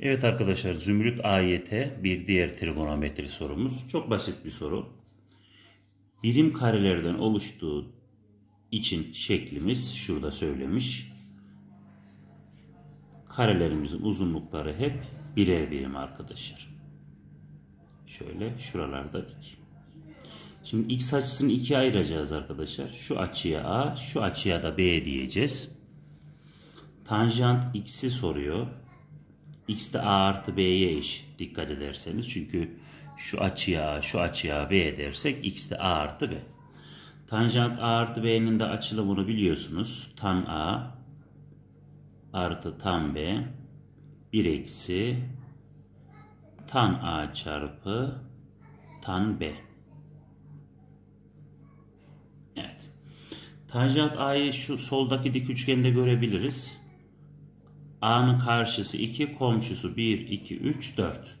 Evet arkadaşlar Zümrüt AYT bir diğer trigonometri sorumuz. Çok basit bir soru. Birim karelerden oluştuğu için şeklimiz şurada söylemiş. Karelerimizin uzunlukları hep birer birim arkadaşlar. Şöyle şuralarda dik. Şimdi x açısını ikiye ayıracağız arkadaşlar. Şu açıya a, şu açıya da b diyeceğiz. Tanjant x'i soruyor. X de A artı B'ye eşit dikkat ederseniz. Çünkü şu açıya şu açıya B dersek X de A artı B. Tanjant A artı B'nin de açılımını biliyorsunuz. Tan A artı tan B 1 eksi tan A çarpı tan B. Evet. Tanjant A'yı şu soldaki dik üçgende görebiliriz. A'nın karşısı 2, komşusu 1, 2, 3, 4.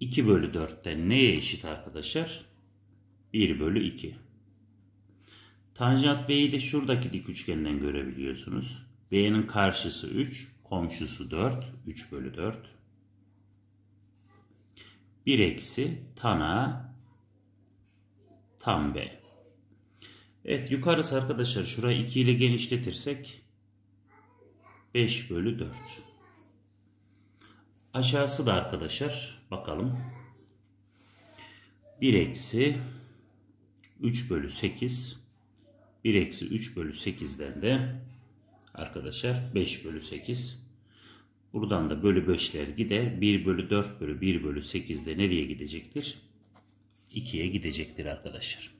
2 bölü 4'te neye eşit arkadaşlar? 1 bölü 2. Tanjant B'yi de şuradaki dik üçgenden görebiliyorsunuz. B'nin karşısı 3, komşusu 4, 3 bölü 4. 1 eksi tan A, tan B. Evet yukarısı arkadaşlar şurayı 2 ile genişletirsek 5 bölü 4. Aşağısı da arkadaşlar bakalım. 1 eksi 3 bölü 8. 1 eksi 3 bölü 8'den de arkadaşlar 5 bölü 8. Buradan da bölü 5'ler gider. 1 bölü 4 bölü 1 bölü 8 de nereye gidecektir? 2'ye gidecektir arkadaşlar.